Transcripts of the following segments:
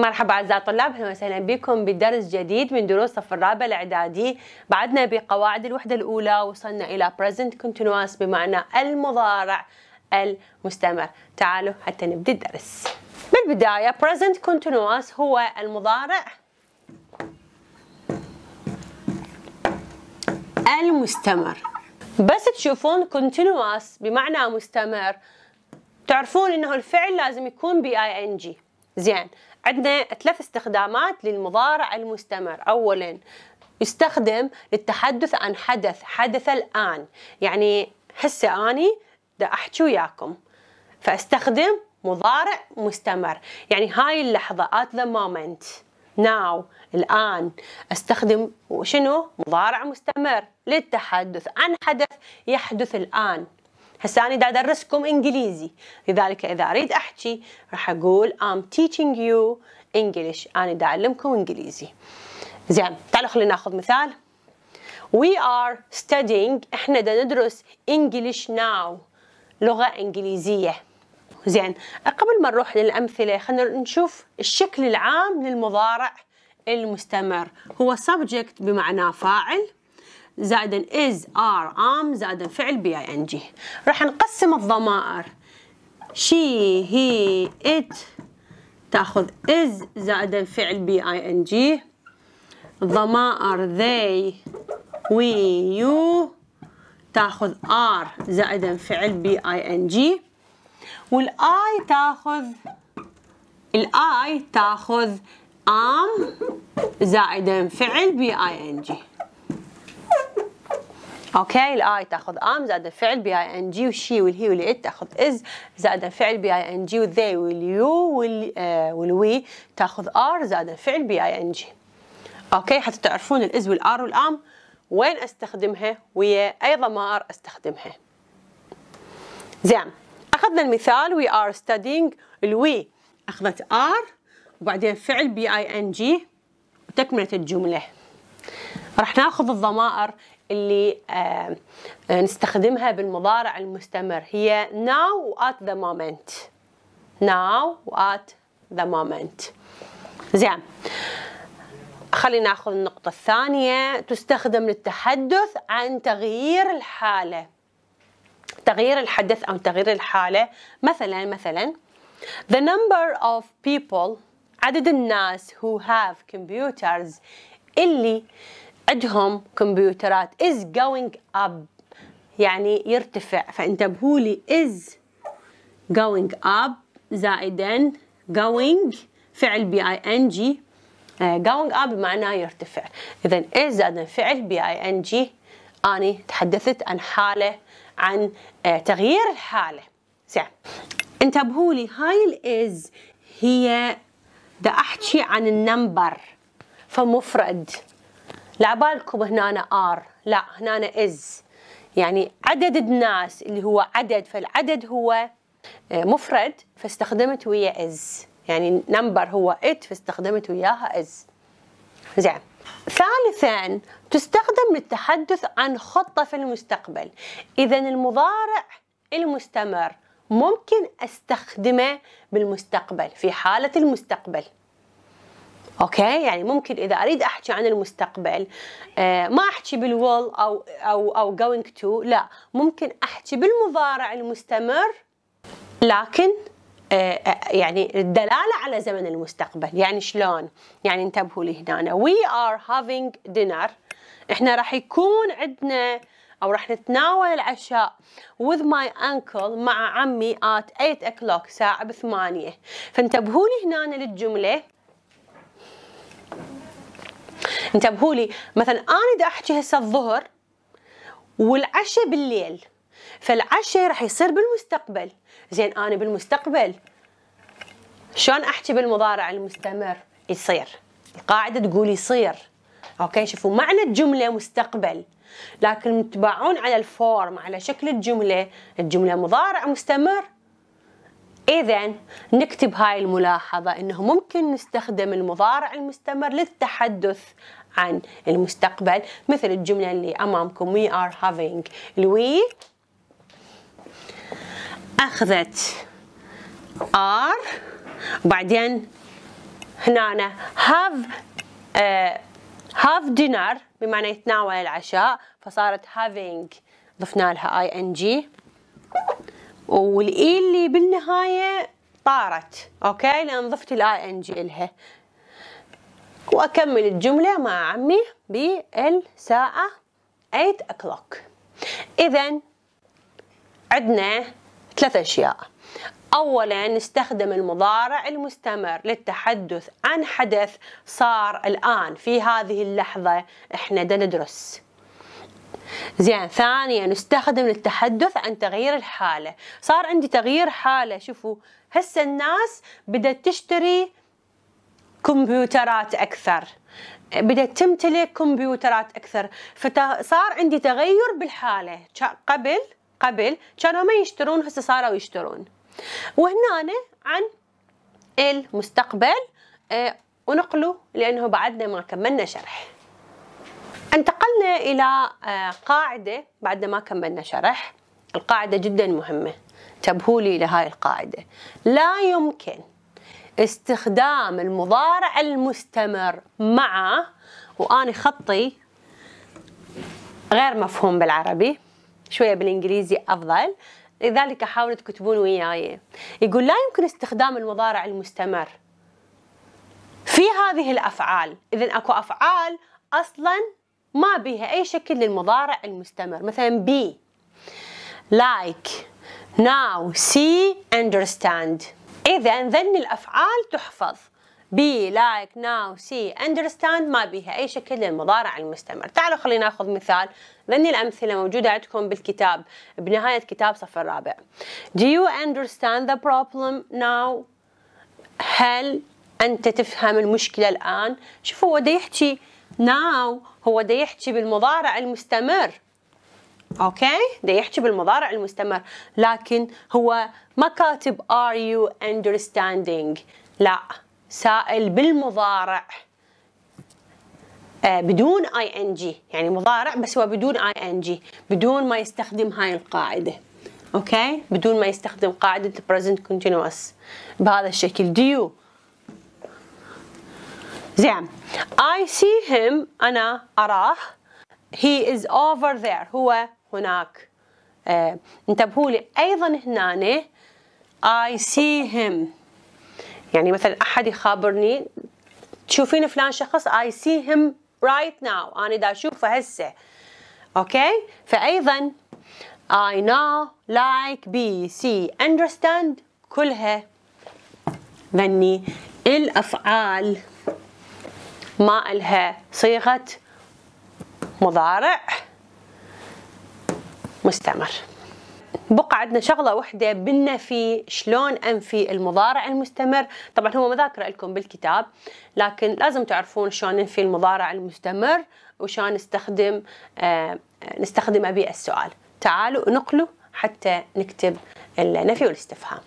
مرحبا اعزائي الطلاب اهلا وسهلا بكم بدرس جديد من دروس صف الرابع الاعدادي بعدنا بقواعد الوحده الاولى وصلنا الى present continuous بمعنى المضارع المستمر تعالوا حتى نبدا الدرس بالبدايه present continuous هو المضارع المستمر بس تشوفون continuous بمعنى مستمر تعرفون انه الفعل لازم يكون بي اي ان جي زين عندنا ثلاث استخدامات للمضارع المستمر أولا يستخدم للتحدث عن حدث حدث الآن يعني هسه أني دا أحكي وياكم فاستخدم مضارع مستمر يعني هاي اللحظة at the moment now الآن استخدم شنو مضارع مستمر للتحدث عن حدث يحدث الآن هسه أنا دا أدرسكم إنجليزي لذلك إذا أريد أحكي راح أقول I'm teaching you English أنا دا أعلمكم إنجليزي زين تعالوا خلينا ناخذ مثال We are studying احنا دا ندرس English now لغة إنجليزية زين قبل ما نروح للأمثلة خلينا نشوف الشكل العام للمضارع المستمر هو subject بمعنى فاعل زائدا is are am زائدا فعل بي اي ان جي راح نقسم الضمائر she he it تاخذ is زائدا فعل بي اي ان جي ضمائر they we you تاخذ ار زائدا فعل بي اي ان جي والاي تاخذ الاي تاخذ ام زائدا فعل بي اي ان جي اوكي الاي تاخذ ام زائد فعل بي اي ان جي والشي والهي والات تاخذ از زائد فعل بي اي ان جي والذي واليو والوي آه، تاخذ ار زائد فعل بي اي ان جي اوكي حتى تعرفون الاز والار والام وين استخدمها ويا اي ضمائر استخدمها زين اخذنا المثال وي ار ستادينج الوي اخذت ار وبعدين فعل بي اي ان جي وتكمله الجمله راح ناخذ الضمائر اللي آه، آه، نستخدمها بالمضارع المستمر هي now at the moment now at the moment زين خلينا ناخذ النقطة الثانية تستخدم للتحدث عن تغيير الحالة تغيير الحدث أو تغيير الحالة مثلا مثلا The number of people عدد الناس who have computers اللي عندهم كمبيوترات is going up يعني يرتفع فانتبهوا لي is going up زائدا going فعل بي اي ان جي going up معناه يرتفع اذا is زائدا فعل بي اي ان جي اني تحدثت عن حاله عن آه، تغيير الحاله زين انتبهوا لي هاي الاز هي دا احكي عن النمبر فمفرد لعبالكم هنا أنا ار لا هنا أنا از يعني عدد الناس اللي هو عدد فالعدد هو آه، مفرد فاستخدمت ويا از يعني نمبر هو ات فاستخدمت وياها از زين ثالثا تستخدم للتحدث عن خطة في المستقبل إذا المضارع المستمر ممكن أستخدمه بالمستقبل في حالة المستقبل اوكي يعني ممكن اذا اريد احكي عن المستقبل آه، ما احكي بالول او او او جوينج تو لا ممكن احكي بالمضارع المستمر لكن آه، آه، يعني الدلاله على زمن المستقبل يعني شلون يعني انتبهوا لي هنا we are having dinner احنا راح يكون عندنا او راح نتناول العشاء with my uncle مع عمي at 8 o'clock ساعه بثمانية فانتبهوا لي هنا للجمله انتبهوا لي مثلا انا دا احكي هسه الظهر والعشاء بالليل فالعشاء راح يصير بالمستقبل زين انا بالمستقبل شلون احكي بالمضارع المستمر يصير القاعده تقول يصير اوكي شوفوا معنى الجمله مستقبل لكن متباعون على الفورم على شكل الجمله الجمله مضارع مستمر إذا نكتب هاي الملاحظة أنه ممكن نستخدم المضارع المستمر للتحدث عن المستقبل مثل الجملة اللي أمامكم we are having We أخذت are وبعدين هنا have uh, have dinner بمعنى يتناول العشاء فصارت having ضفنا لها ing والاي اللي بالنهايه طارت اوكي لان ضفت الاي ان جي لها وأكمل الجملة مع عمي بالساعة 8 o'clock إذا عندنا ثلاث أشياء أولا نستخدم المضارع المستمر للتحدث عن حدث صار الآن في هذه اللحظة إحنا دا ندرس زين ثانيا نستخدم للتحدث عن تغيير الحالة صار عندي تغيير حالة شوفوا هسه الناس بدأت تشتري كمبيوترات أكثر بدأت تمتلك كمبيوترات أكثر فصار عندي تغير بالحالة قبل قبل كانوا ما يشترون هسه صاروا يشترون وهنا عن المستقبل ونقله آه، لأنه بعدنا ما كملنا شرح انتقلنا إلى آه، قاعدة بعد ما كملنا شرح القاعدة جدا مهمة انتبهوا لي لهاي القاعدة لا يمكن استخدام المضارع المستمر مع وأنا خطي غير مفهوم بالعربي شوية بالإنجليزي أفضل لذلك حاولوا تكتبون وياي يقول لا يمكن استخدام المضارع المستمر في هذه الأفعال إذا أكو أفعال أصلا ما بيها أي شكل للمضارع المستمر مثلا بي like now see understand إذا ذن الأفعال تحفظ be, like, now, see, understand ما بها أي شكل للمضارع المستمر تعالوا خلينا ناخذ مثال ذن الأمثلة موجودة عندكم بالكتاب بنهاية كتاب صف الرابع Do you understand the problem now? هل أنت تفهم المشكلة الآن؟ شوفوا هو دا يحكي now هو دا يحكي بالمضارع المستمر اوكي ده يحكي بالمضارع المستمر لكن هو ما كاتب ار يو understanding لا سائل بالمضارع آه، بدون اي ان جي يعني مضارع بس هو بدون اي ان جي بدون ما يستخدم هاي القاعده اوكي بدون ما يستخدم قاعده present continuous بهذا الشكل do you زين I see him أنا أراه he is over there هو هناك آه انتبهوا لي ايضا هنا I see him يعني مثلا احد يخابرني تشوفين فلان شخص I see him right now انا دا اشوفه هسه اوكي فايضا I know like بي C understand كلها ذني الافعال ما الها صيغه مضارع مستمر بقى عندنا شغله واحده بالنفي شلون انفي المضارع المستمر طبعا هو مذاكره لكم بالكتاب لكن لازم تعرفون شلون ننفي المضارع المستمر وشلون نستخدم آه نستخدمه السؤال تعالوا نقلوا حتى نكتب النفي والاستفهام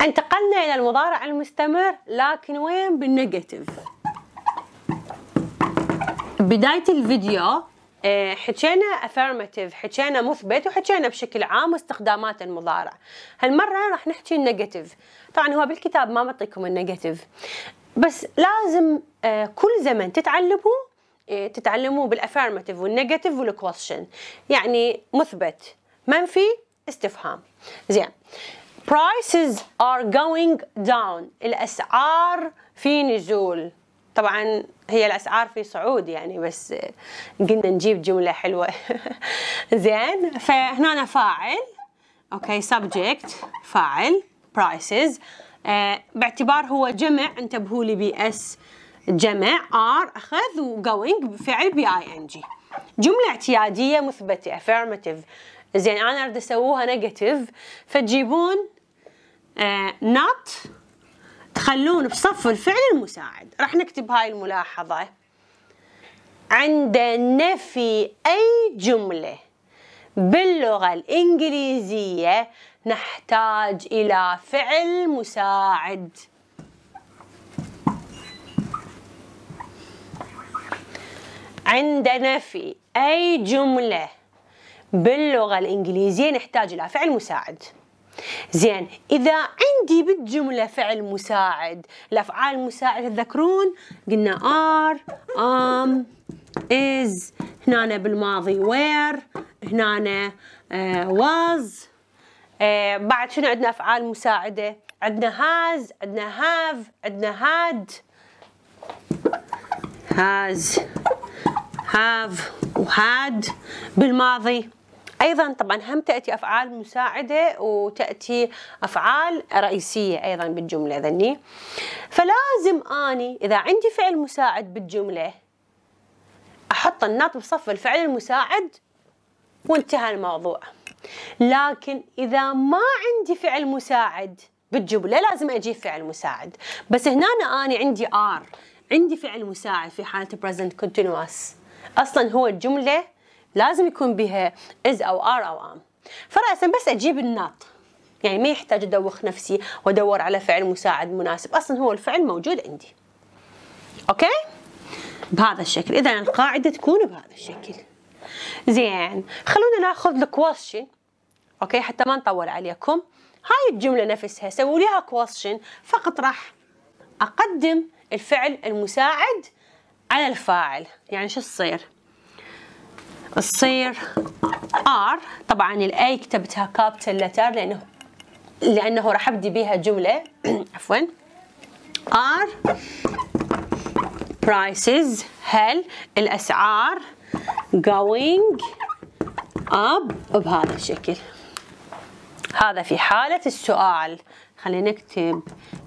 انتقلنا الى المضارع المستمر لكن وين بالنيجاتيف بدايه الفيديو إيه، حكينا افيرماتيف حكينا مثبت وحكينا بشكل عام واستخدامات المضارع هالمره راح نحكي النيجاتيف طبعا هو بالكتاب ما بعطيكم النيجاتيف بس لازم إيه، كل زمن تتعلموا إيه، تتعلموا بالافيرماتيف والنيجاتيف والكويشن يعني مثبت منفي استفهام زين prices are going down الاسعار في نزول طبعا هي الاسعار في صعود يعني بس قلنا نجيب جمله حلوه زين فهنا فاعل اوكي سبجكت فاعل برايسز آه، باعتبار هو جمع انتبهوا لي بي اس جمع ار اخذ وجوينج فعل بي اي ان جي جمله اعتياديه مثبته affirmative زين انا اريد اسووها نيجاتيف فتجيبون نوت آه، not يخلون في صف الفعل المساعد راح نكتب هاي الملاحظة عند نفي أي جملة باللغة الإنجليزية نحتاج إلى فعل مساعد عند نفي أي جملة باللغة الإنجليزية نحتاج إلى فعل مساعد زين إذا عندي بالجملة فعل مساعد الأفعال المساعدة تذكرون قلنا are am is هنا بالماضي وير هنا was آه، آه، بعد شنو عندنا أفعال مساعدة عندنا has عندنا have عندنا had has have وهاد بالماضي ايضا طبعا هم تاتي افعال مساعده وتاتي افعال رئيسيه ايضا بالجمله ذني فلازم اني اذا عندي فعل مساعد بالجمله احط النط بصف الفعل المساعد وانتهى الموضوع لكن اذا ما عندي فعل مساعد بالجمله لازم اجيب فعل مساعد بس هنا اني عندي ار عندي فعل مساعد في حاله present continuous اصلا هو الجمله لازم يكون بها از او ار او ام فراسا بس اجيب الناط يعني ما يحتاج ادوخ نفسي وادور على فعل مساعد مناسب اصلا هو الفعل موجود عندي اوكي بهذا الشكل اذا القاعده تكون بهذا الشكل زين خلونا ناخذ الكوشن اوكي حتى ما نطول عليكم هاي الجمله نفسها سووا لها كوشن فقط راح اقدم الفعل المساعد على الفاعل يعني شو تصير تصير R طبعا A كتبتها كابتل لتر لانه لانه راح ابدي بها جمله عفوا R prices هل الاسعار going up بهذا الشكل هذا في حالة السؤال خلينا نكتب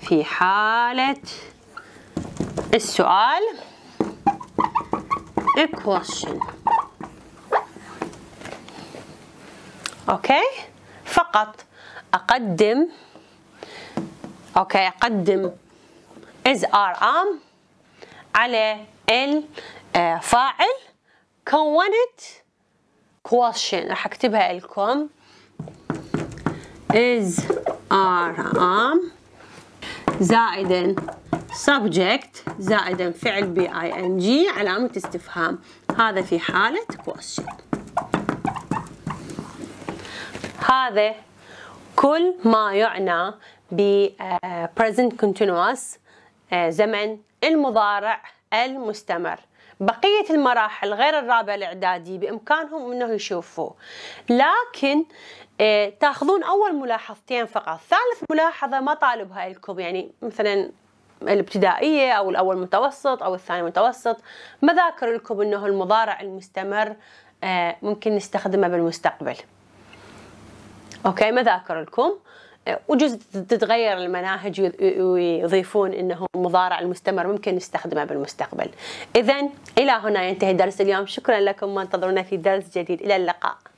في حالة السؤال a question أوكي فقط أقدم أوكي أقدم از ار ام على الفاعل آه، كونت question راح أكتبها لكم is ار ام زائدا subject زائدا فعل بي اي ان جي علامة استفهام هذا في حالة question هذا كل ما يعنى ب آه، present continuous آه، زمن المضارع المستمر بقية المراحل غير الرابع الإعدادي بإمكانهم أنه يشوفوا لكن آه، تاخذون أول ملاحظتين فقط ثالث ملاحظة ما طالبها لكم يعني مثلا الابتدائية أو الأول متوسط أو الثاني متوسط ما ذاكر لكم أنه المضارع المستمر ممكن نستخدمه بالمستقبل اوكي مذاكر لكم أه، وجزء تتغير المناهج ويضيفون انه مضارع المستمر ممكن نستخدمه بالمستقبل. اذا الى هنا ينتهي درس اليوم، شكرا لكم وانتظرونا في درس جديد، الى اللقاء.